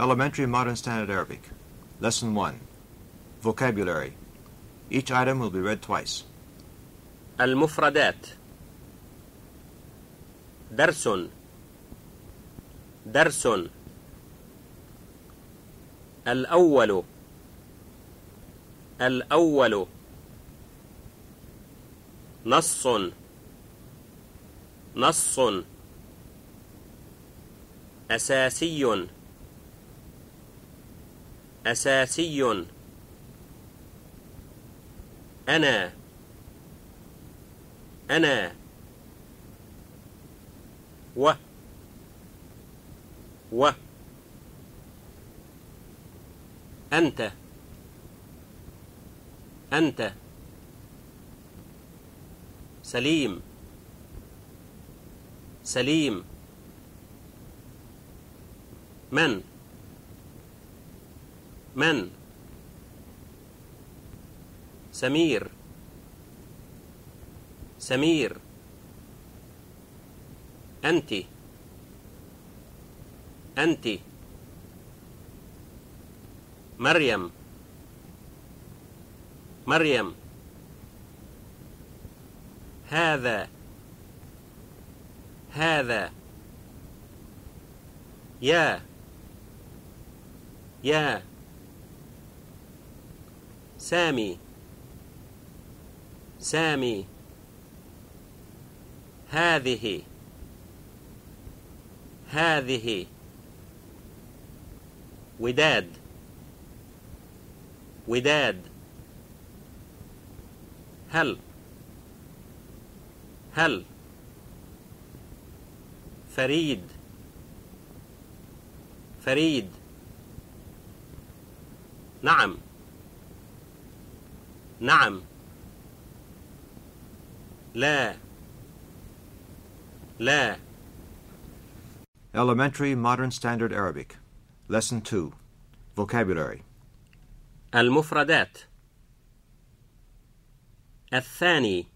Elementary Modern Standard Arabic Lesson 1 Vocabulary Each item will be read twice المفردات درس درس الأول الأول نص نص أساسي أساسي أنا أنا و و أنت أنت سليم سليم من من سمير سمير أنت أنت مريم مريم هذا هذا يا يا سامي سامي هذه هذه وداد وداد هل هل فريد فريد نعم نعم لا لا Elementary Modern Standard Arabic Lesson 2 Vocabulary المفردات الثاني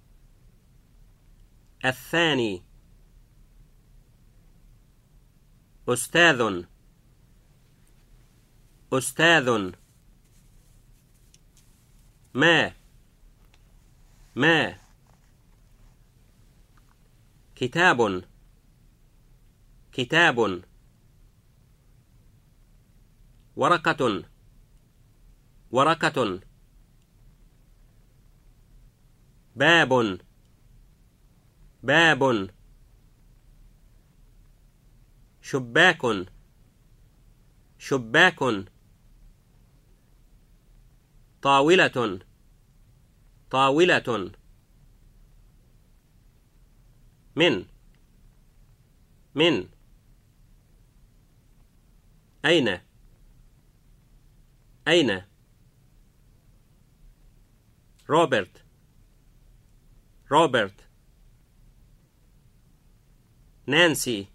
الثاني أستاذ أستاذ ما ما كتاب كتاب ورقة ورقة باب باب شباك شباك طاولة طاولة من من أين أين روبرت روبرت نانسي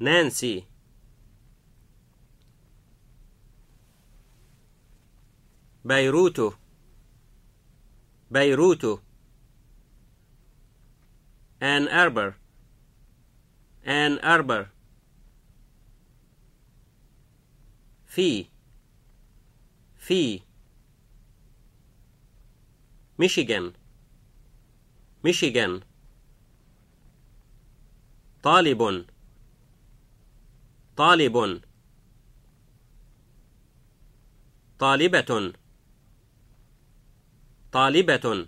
نانسي بيروت بيروت ان اربر ان اربر في في ميشيغان ميشيغان طالب طالب طالبة طالبة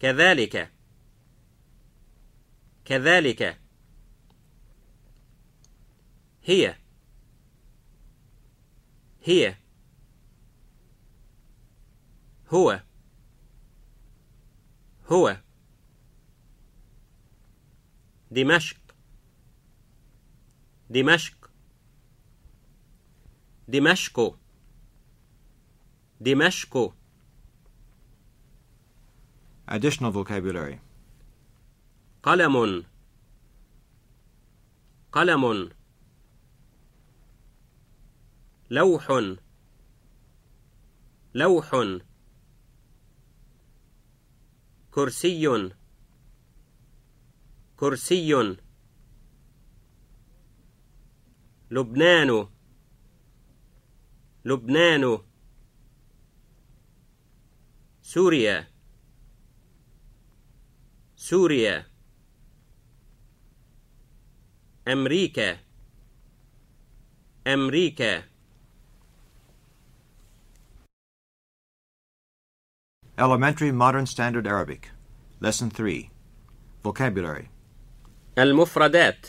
كذلك كذلك هي هي هو هو دمشق دمشق دمشق دمشق Additional vocabulary قلم قلم لوح لوح كرسي كرسي لبنان لبنان سوريا سوريا أمريكا أمريكا Elementary Modern Standard Arabic Lesson 3 Vocabulary المفردات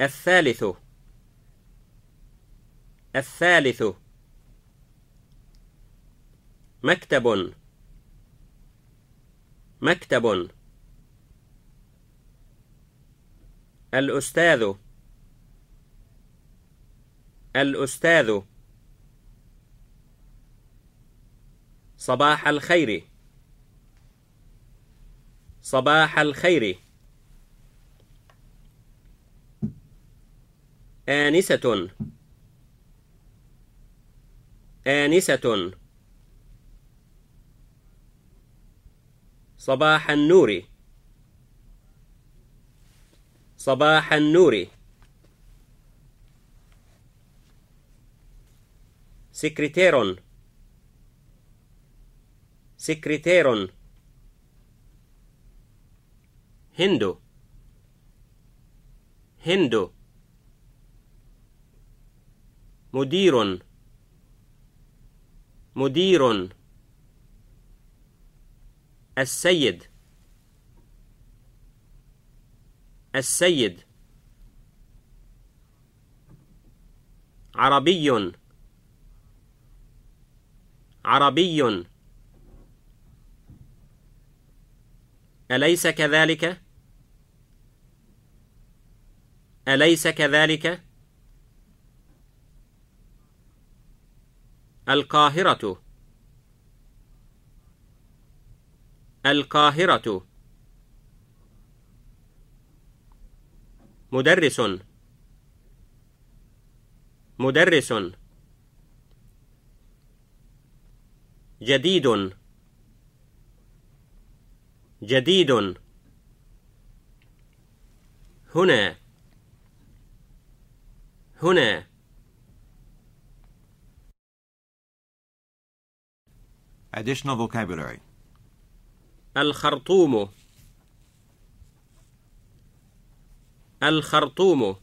الثالث الثالث مكتب مكتب الأستاذ الأستاذ صباح الخير صباح الخير آنسة آنسة صباح النور صباح النور سكرتير سكرتير هندو هندو مدير مدير السيد السيد عربي عربي أليس كذلك؟ أليس كذلك؟ القاهرة القاهرة مدرس مدرس جديد جديد هنا هنا Additional vocabulary الخرطوم الخرطوم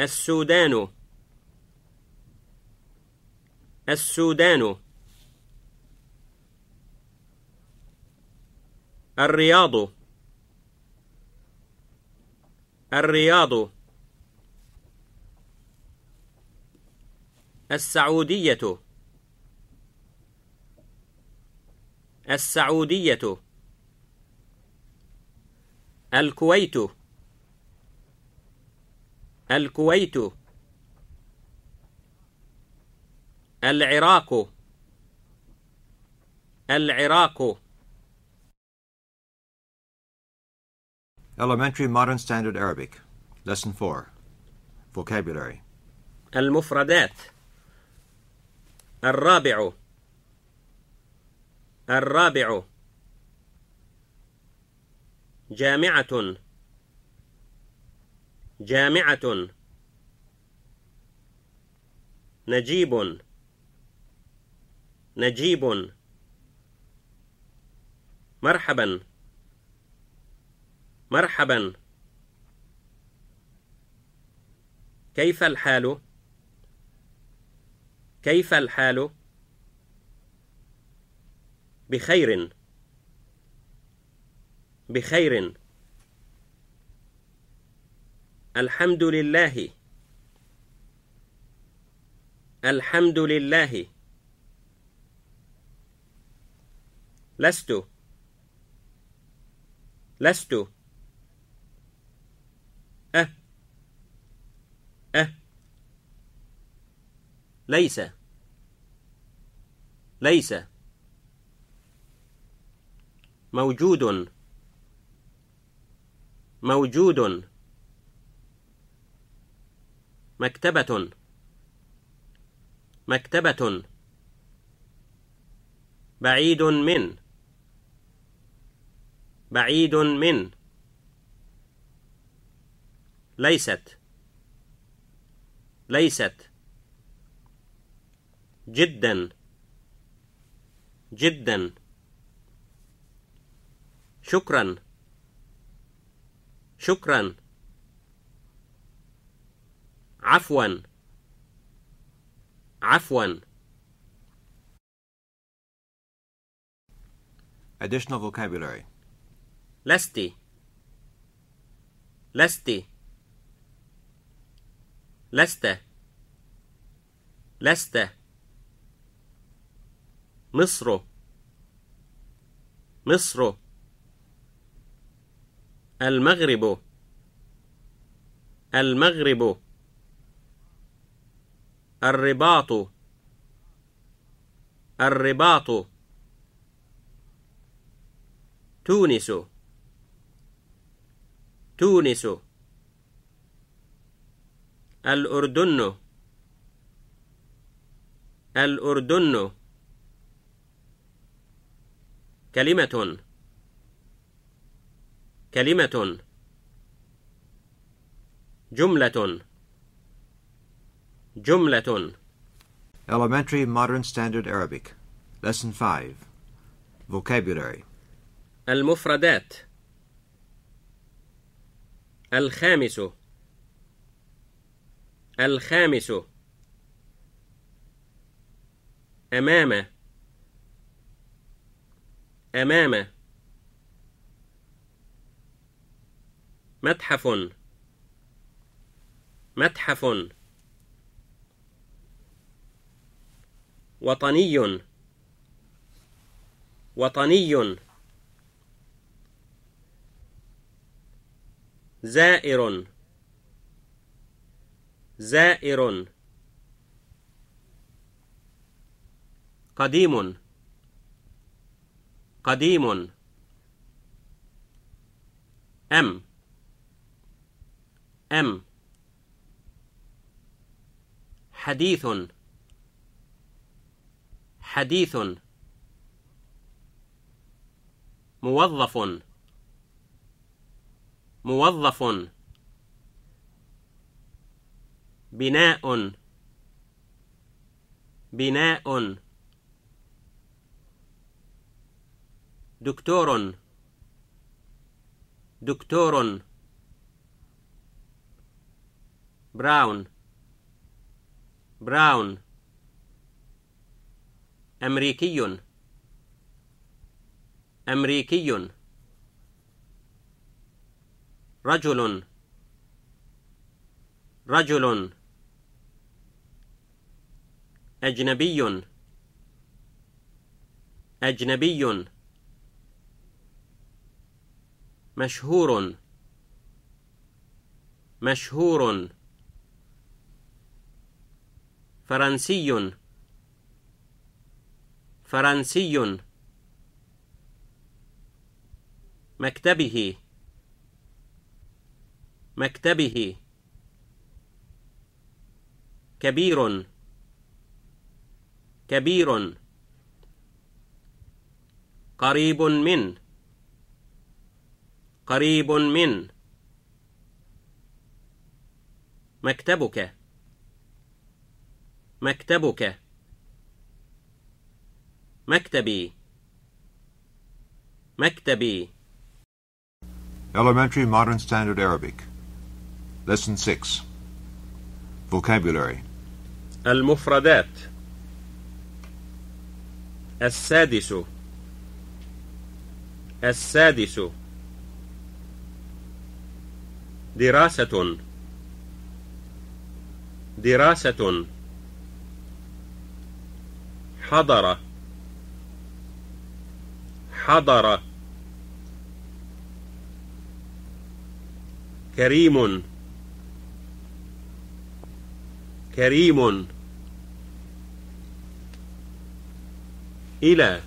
السودان السودان الرياض الرياض السعوديه السعودية الكويت الكويت العراق العراق Elementary Modern Standard Arabic Lesson 4 Vocabulary المفردات الرابع الرابع جامعة جامعة نجيب نجيب مرحبا مرحبا كيف الحال كيف الحال بخير بخير الحمد لله الحمد لله لست لست أه أه ليس ليس موجود موجود مكتبة مكتبة بعيد من بعيد من ليست ليست جدا جدا شكرا شكرا عفوا عفوا Additional vocabulary لستي لستي لست لست مصر مصر المغرب المغرب الرباط الرباط تونس تونس الأردن الأردن كلمة كلمة جملة جملة Elementary Modern Standard Arabic Lesson 5 Vocabulary المفردات الخامس الخامس أمام أمام متحف متحف وطني وطني زائر زائر قديم قديم أم أم حديث حديث موظف موظف بناء بناء دكتور دكتور براون براون أمريكي أمريكي رجل رجل أجنبي أجنبي مشهور مشهور فرنسي فرنسي مكتبه مكتبه كبير كبير قريب من قريب من مكتبك مكتبك مكتبي مكتبي Elementary Modern Standard Arabic Lesson 6 Vocabulary المفردات السادس السادس دراسة دراسة حضر حضر كريم كريم إلى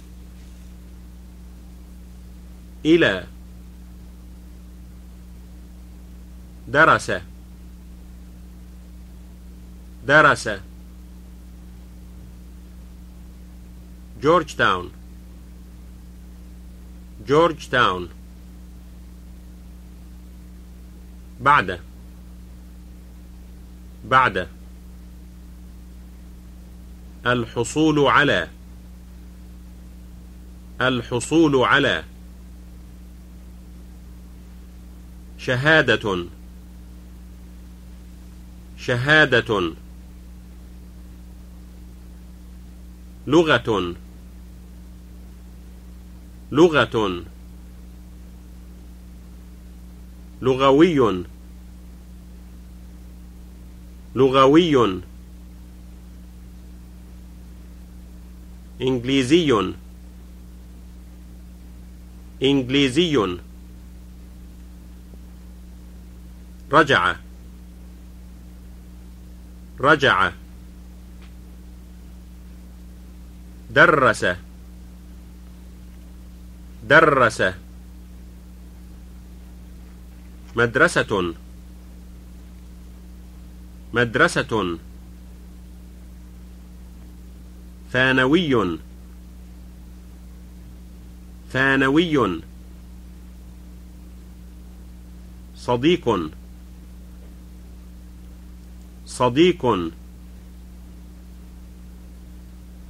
إلى درس درس جورج تاون جورج تاون بعد بعد الحصول على الحصول على شهادة شهادة لغة لغة لغوي لغوي إنجليزي إنجليزي رجع رجع درس درس مدرسة مدرسة ثانوي ثانوي صديق صديق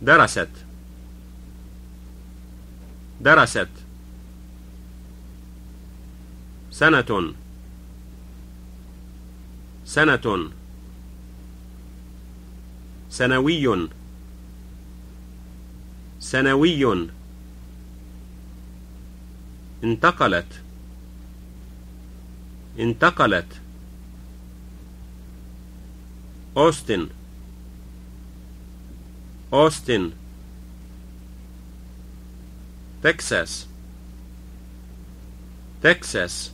درست درست سنة سنة سنوي سنوي انتقلت انتقلت أوستن أوستن تكساس تكساس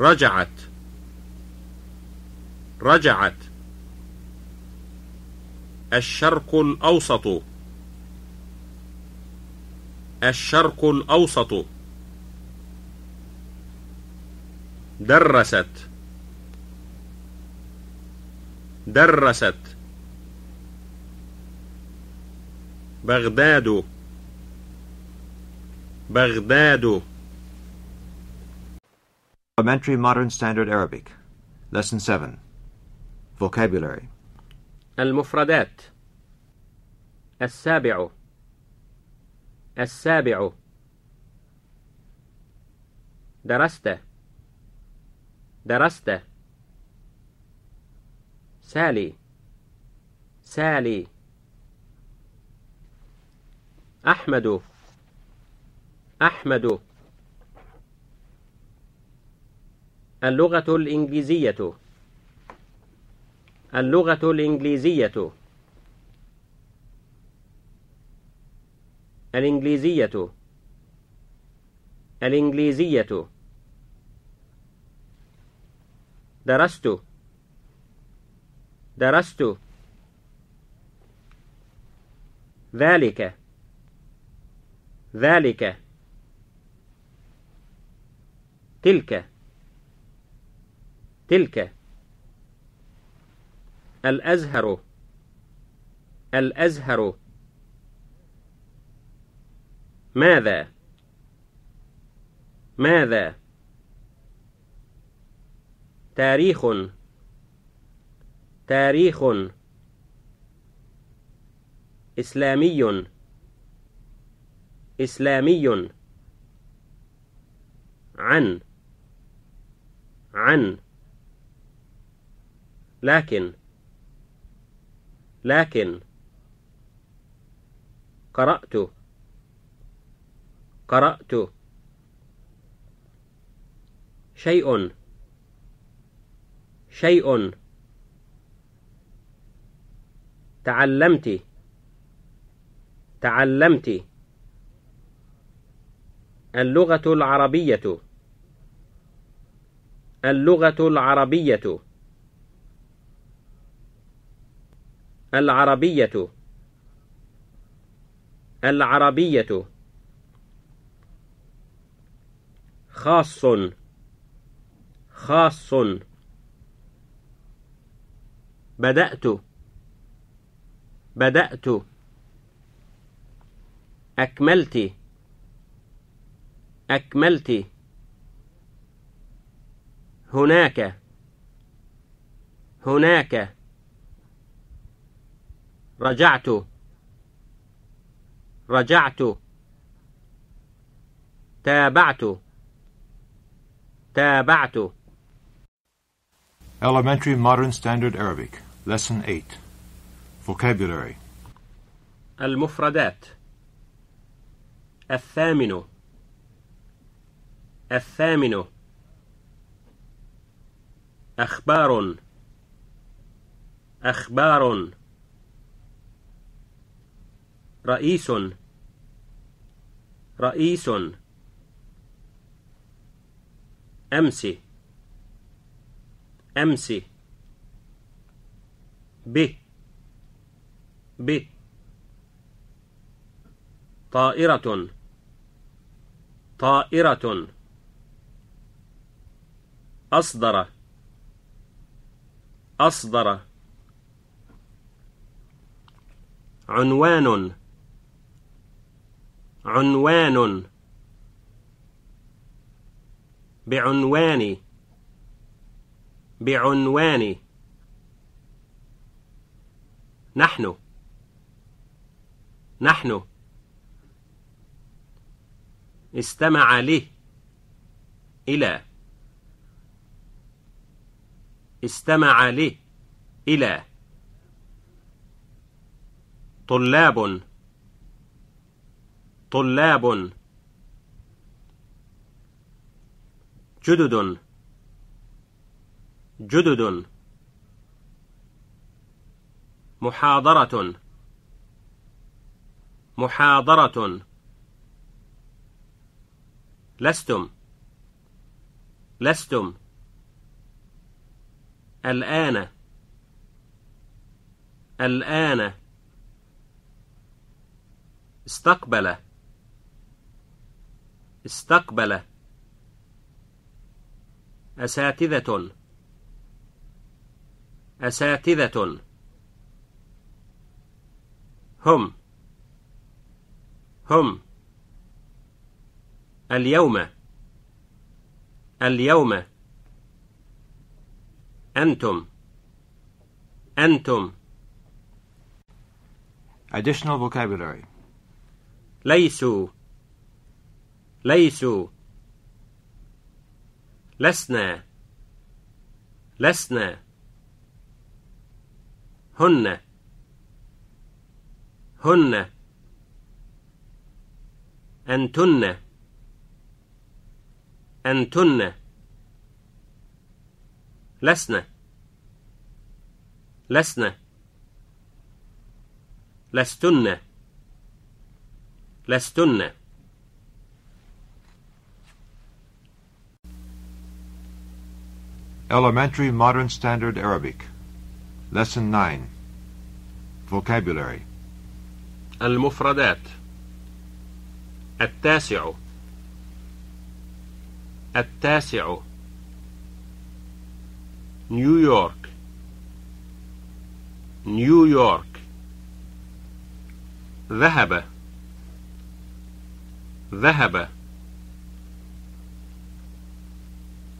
رجعت رجعت الشرق الأوسط الشرق الأوسط درست درست بغداد بغداد Elementary Modern Standard Arabic Lesson 7 Vocabulary المفردات السابع السابع درست درست سالي سالي أحمد أحمد اللغة الإنجليزية اللغة الإنجليزية الإنجليزية الإنجليزية درست درست ذلك ذلك تلك تلك الأزهر الأزهر ماذا ماذا تاريخ تاريخ إسلامي إسلامي عن عن لكن لكن قرأت قرأت شيء شيء تعلمت تعلمت اللغة العربية اللغة العربية العربية العربية خاص خاص بدأت بدأت أكملت أكملت هناك هناك رجعت رجعت تابعت تابعت Elementary Modern Standard Arabic Lesson 8 Vocabulary المفردات الثامن الثامن أخبار أخبار رئيس رئيس أمس أمس ب ب طائرة طائرة أصدر أصدر عنوان عنوان بعنوان بعنوان نحن نحن استمع لي إلى استمع لي إلى طلاب طلاب جدد جدد محاضرة محاضرة لستم لستم الآن الآن استقبل استقبل أساتذة أساتذة هم هم اليوم اليوم أنتم أنتم Additional vocabulary ليسوا ليسوا لسنا لسنا هن هن أنتن أنتن لسنا لسنا لستن لستن Elementary Modern Standard Arabic Lesson 9 Vocabulary المفردات التاسع التاسع نيويورك نيويورك ذهب ذهب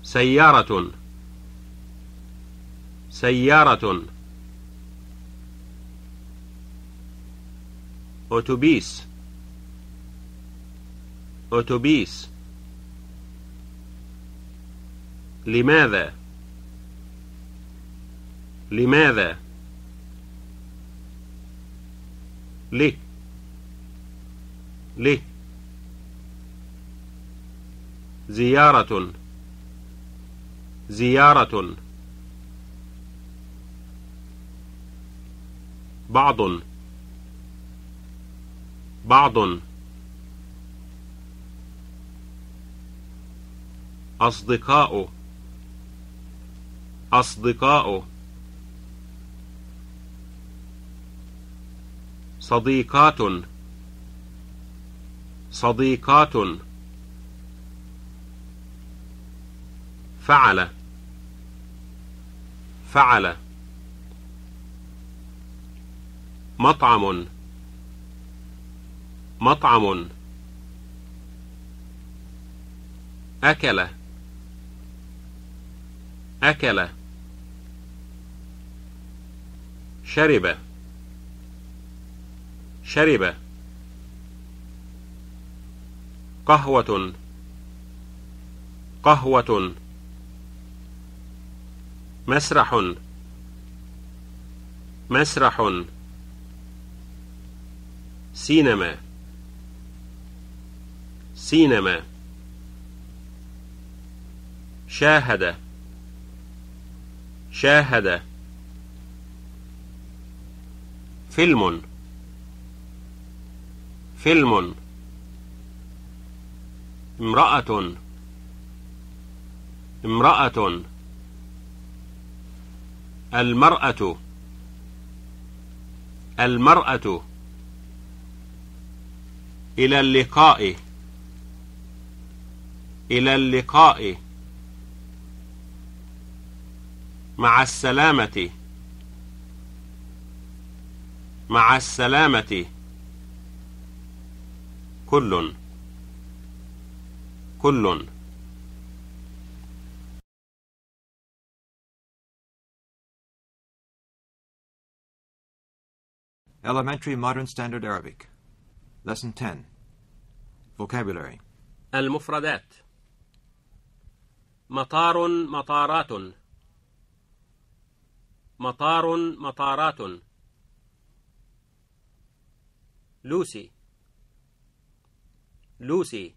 سيارة سيارة أتوبيس أتوبيس لماذا لماذا لي لي زيارة زيارة بعض بعض أصدقاء أصدقاء صديقات صديقات فعل فعل مطعم مطعم أكل أكل شرب شرب قهوة قهوة مسرح مسرح سينما سينما شاهد شاهد فيلم فيلم امرأة امرأة المرأة المرأة إلى اللقاء إلى اللقاء مع السلامة مع السلامة كل كل Elementary Modern Standard Arabic Lesson 10 Vocabulary المفردات مطار مطارات مطار مطارات لوسي لوسي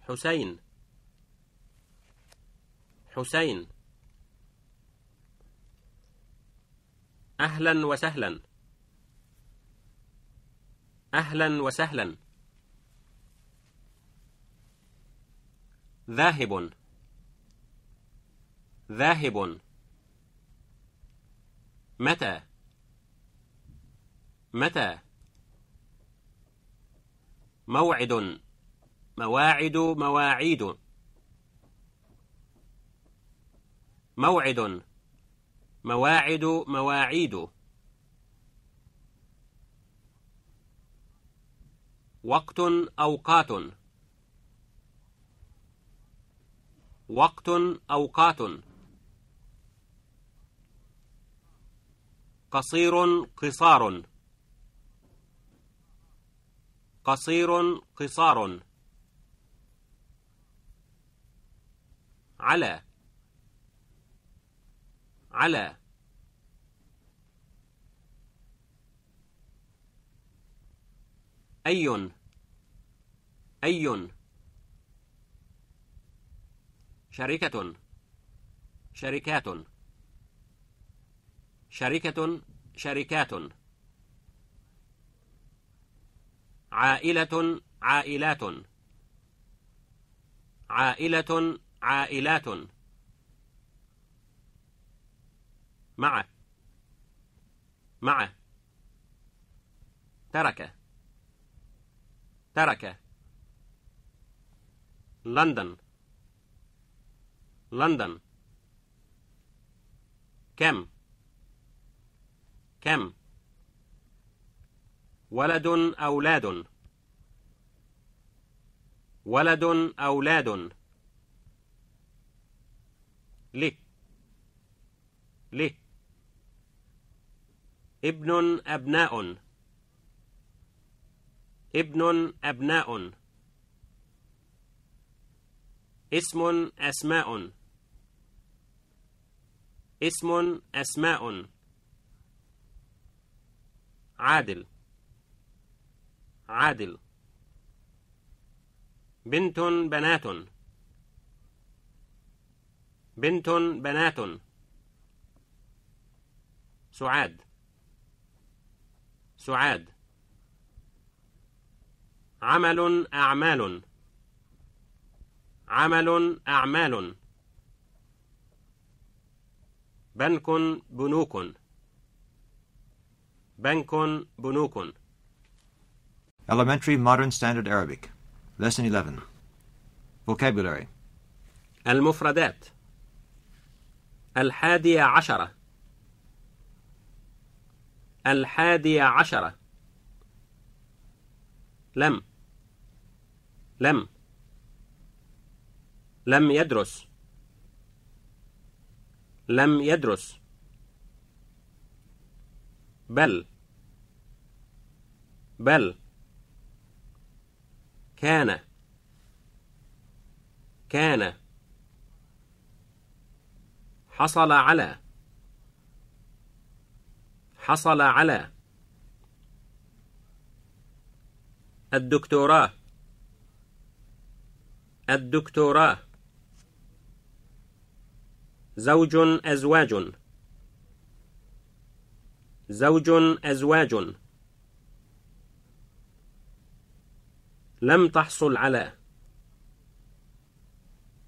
حسين حسين أهلا وسهلا أهلا وسهلا ذاهب ذاهب متى متى موعد مواعد مواعيد موعد مواعد مواعيد وقت أوقات وقت أوقات قصير قصار قصير قصار على على أي أي شركة شركات شركة شركات عائلة عائلات عائلة عائلات مع مع ترك ترك لندن لندن كم كم ولد أولاد ولد أولاد لي لي ابن أبناء ابن أبناء اسم أسماء اسم أسماء عادل عادل بنت بنات بنت بنات سعاد سعاد عمل أعمال عمل أعمال بنك بنوك بنك بنوك Elementary Modern Standard Arabic Lesson 11 Vocabulary المفردات الحادية عشرة الحادية عشرة لم لم لم يدرس لم يدرس بل بل كان كان حصل على حصل على الدكتوراه الدكتوراه زوج أزواج زوج أزواج لم تحصل على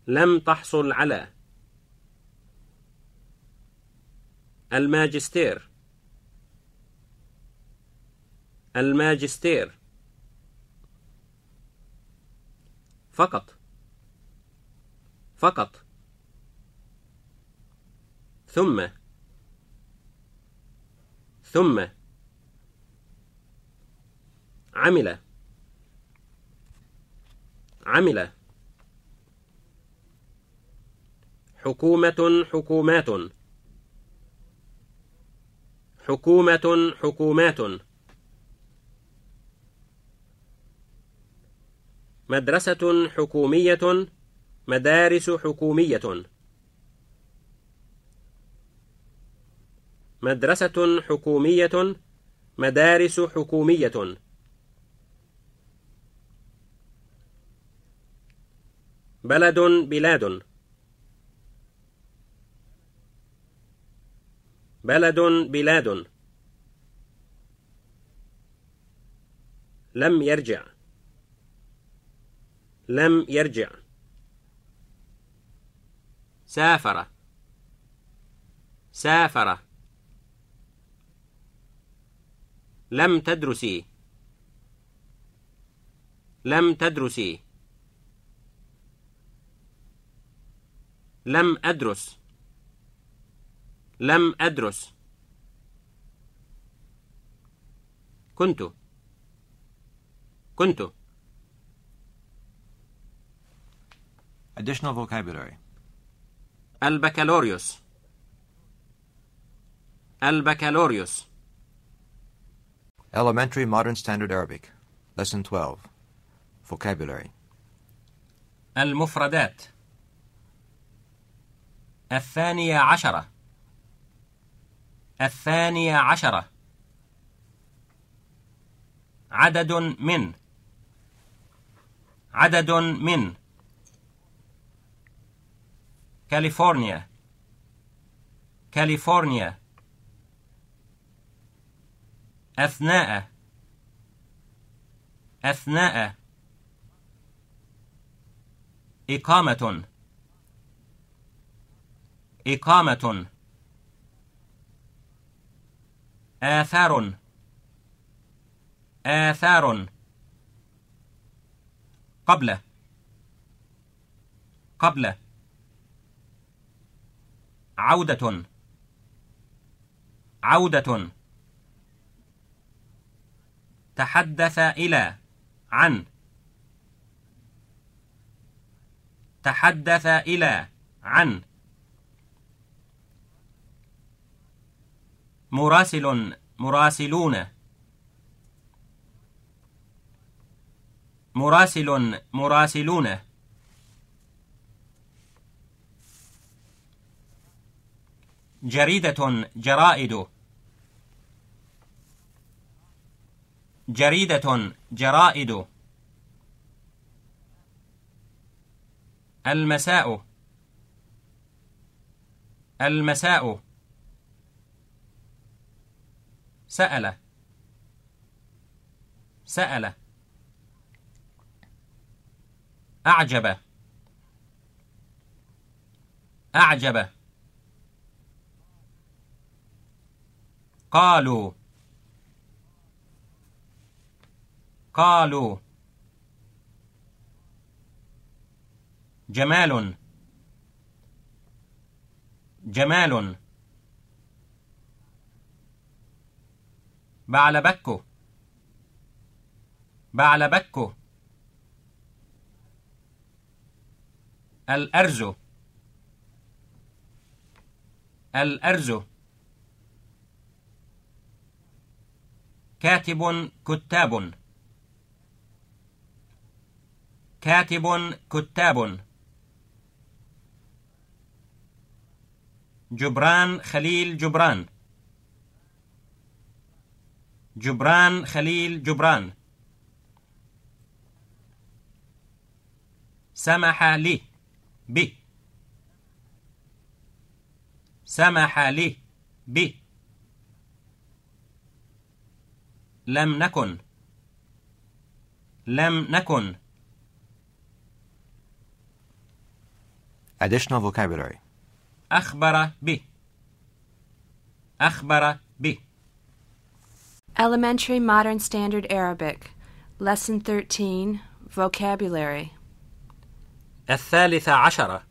لم تحصل على الماجستير الماجستير فقط فقط ثم ثم عمل عمل حكومة حكومات حكومة حكومات مدرسة حكومية مدارس حكومية مدرسة حكومية مدارس حكومية بلد بلاد بلد بلاد لم يرجع لم يرجع سافر سافر لم تدرسي لم تدرسي لم أدرس لم أدرس كنت كنت Additional vocabulary البكالوريوس البكالوريوس Elementary Modern Standard Arabic Lesson 12 Vocabulary المفردات الثانية عشرة الثانية عشرة عدد من عدد من كاليفورنيا كاليفورنيا أثناء أثناء إقامة إقامة آثار آثار قبل قبل عودة عودة تحدث إلى عن تحدث إلى عن مراسل مراسلون مراسل مراسلون جريدة جرائد جريدة جرائد المساء المساء سأل سأل أعجب أعجب قالوا قالوا جمال جمال بعلبكو بعلبكو الأرز الأرز كاتب كتاب كاتب كتاب جبران خليل جبران جبران خليل جبران سمح لي ب سمح لي ب لم نكن لم نكن Additional vocabulary. أخبر ب. أخبر ب. Elementary Modern Standard Arabic Lesson 13 Vocabulary الثالثة عشرة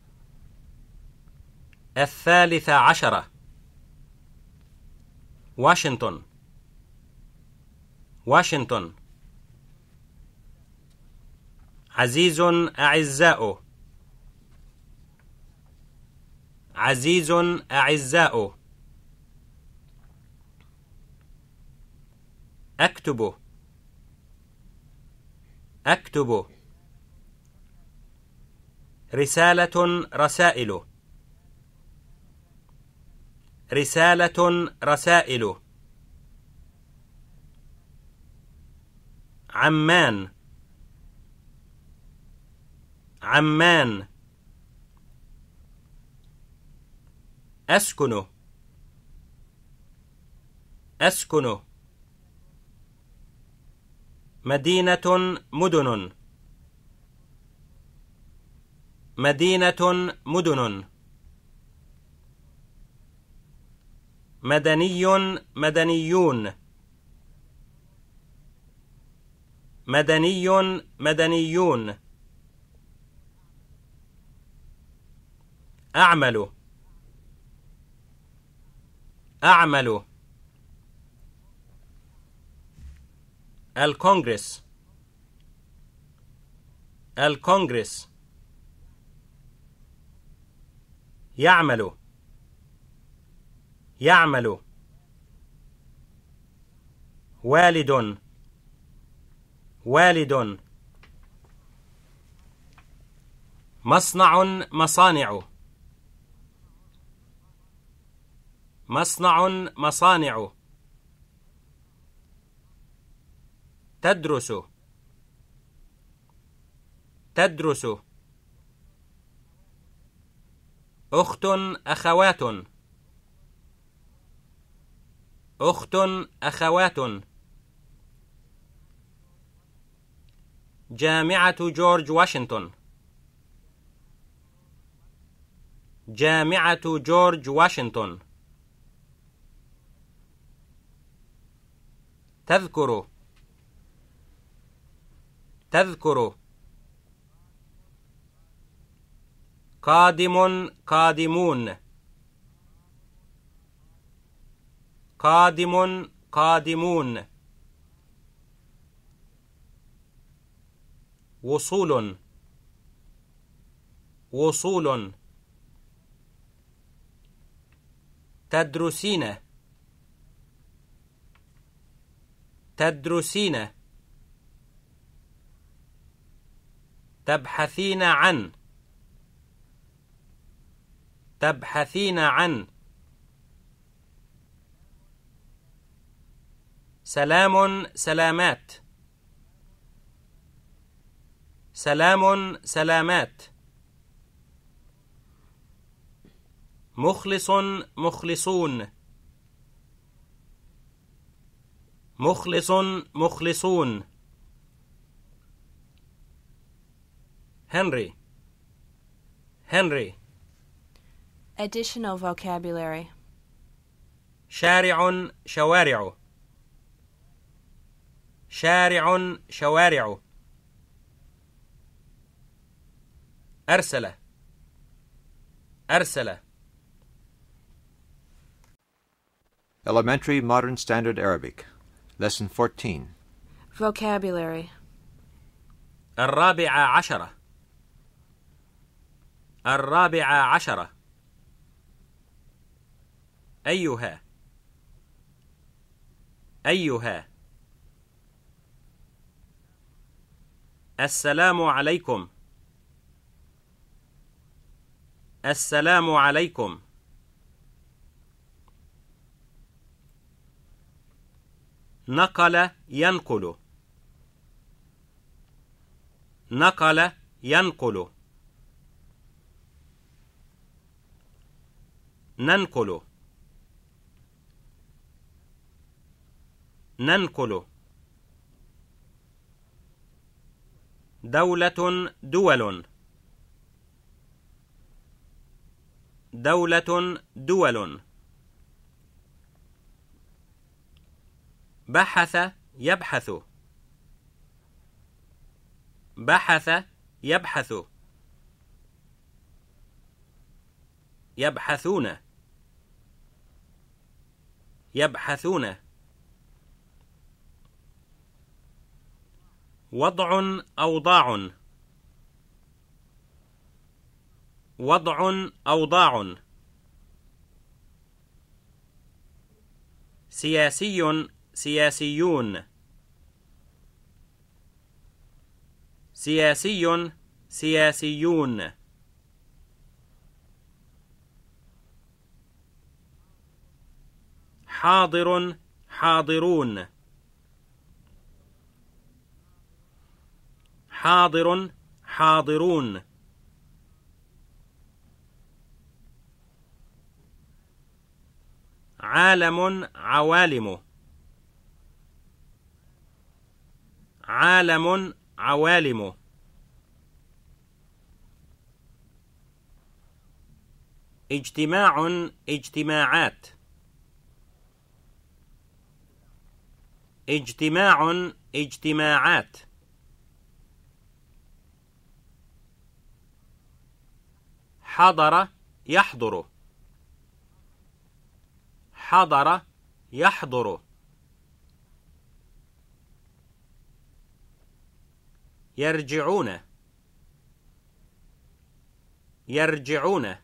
الثالثة عشرة واشنطن واشنطن عزيز أعزاؤه عزيز أعزاؤه أكتب أكتب رسالة رسائل رسالة رسائل عمان عمان أسكن أسكن مدينة مدن مدينة مدن مدني مدنيون مدني مدنيون أعمل أعمل الكونغرس الكونغرس يعمل يعمل والد والد مصنع مصانع مصنع مصانع تدرس تدرس أخت أخوات أخت أخوات جامعة جورج واشنطن جامعة جورج واشنطن تذكر تذكر قادم قادمون قادم قادمون وصول وصول تدرسين تدرسين تبحثين عن تبحثين عن سلام سلامات سلام سلامات مخلص مخلصون مخلص مخلصون Henry Henry Additional vocabulary شارع شوارع شارع شوارع أرسل أرسل Elementary Modern Standard Arabic Lesson 14 Vocabulary الرابعة عشرة الرابعة عشرة أيها أيها السلام عليكم السلام عليكم نقل ينقل نقل ينقل ننقل ننقل دولة دول دولة دول بحث يبحث بحث يبحث يبحثون يبحثون وضع أوضاع وضع أوضاع سياسي سياسيون سياسي سياسيون حاضر حاضرون حاضر حاضرون عالم عوالم عالم عوالمه اجتماع اجتماعات اجتماع اجتماعات حضر يحضر حضر يحضر يرجعون يرجعون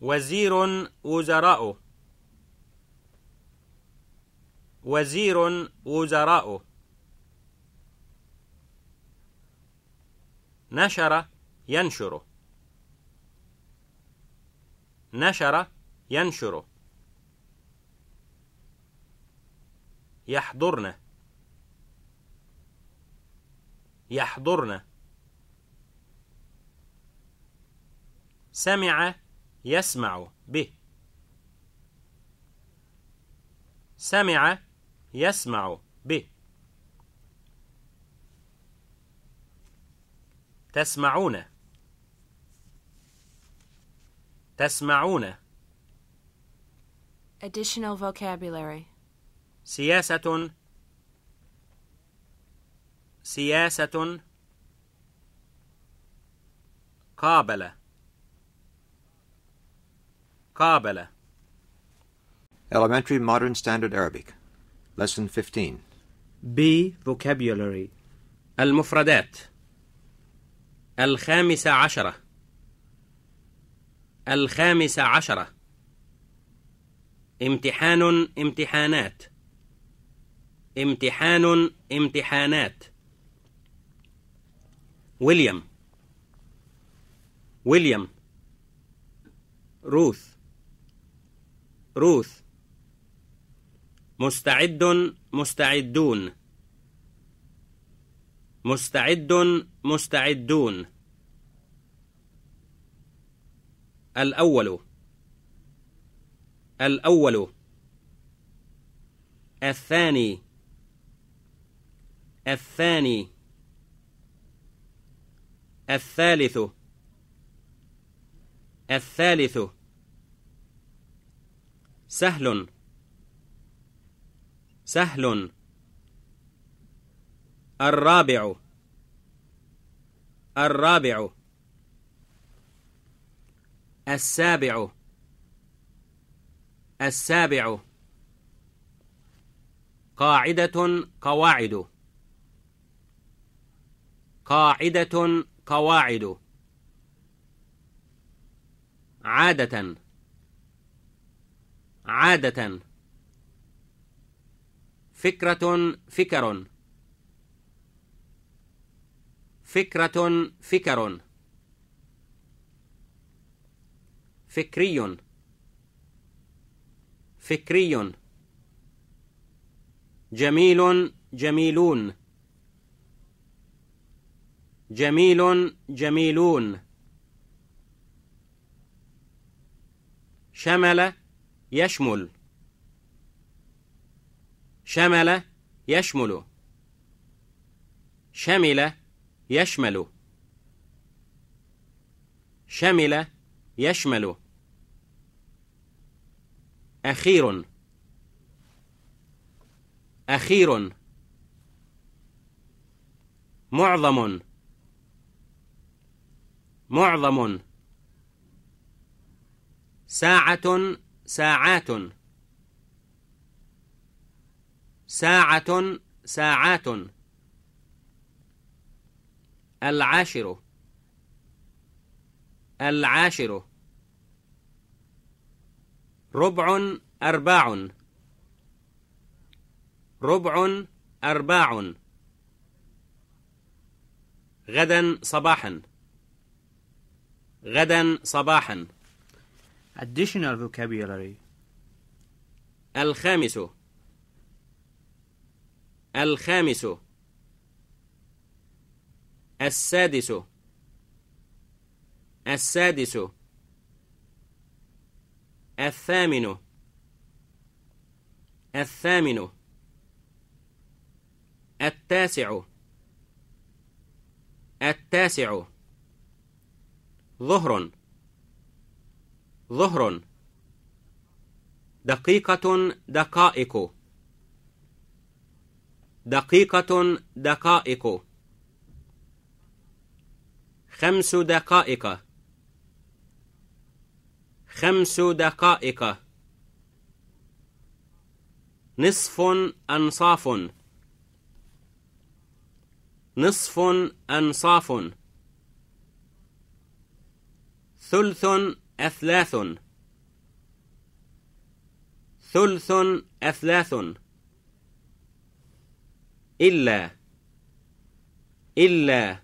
وزير وزراء وزير وزراء نشر ينشر نشر ينشر يحضرن يحضرن سمع يسمع به سمع يسمع به تسمعون تسمعون Additional vocabulary سياسة سياسة قابلة قابلة Elementary Modern Standard Arabic Lesson 15 B Vocabulary المفردات الخامسة عشرة الخامسة عشرة امتحان امتحانات امتحان امتحانات ويليام ويليام روث روث مستعد مستعدون مستعد مستعدون الأول الأول الثاني الثاني الثالث الثالث سهل سهل الرابع الرابع السابع السابع قاعدة قواعد قاعدة قواعد عادة عادة فكرة فكر فكرة فكر فكري فكري جميل جميلون جميل جميلون شمل يشمل شمل يشمل شمل يشمل شمل يشمل أخير أخير معظم معظم ساعة ساعات ساعة ساعات العاشر العاشر ربع أرباع ربع أرباع غدا صباحا غدا صباحا Additional vocabulary الخامس الخامس السادس السادس الثامن الثامن التاسع التاسع ظهر ظهر دقيقة دقائق دقيقة دقائق خمس دقائق خمس دقائق نصف أنصاف نصف أنصاف ثلث أثلاث ثلث أثلاث إلا إلا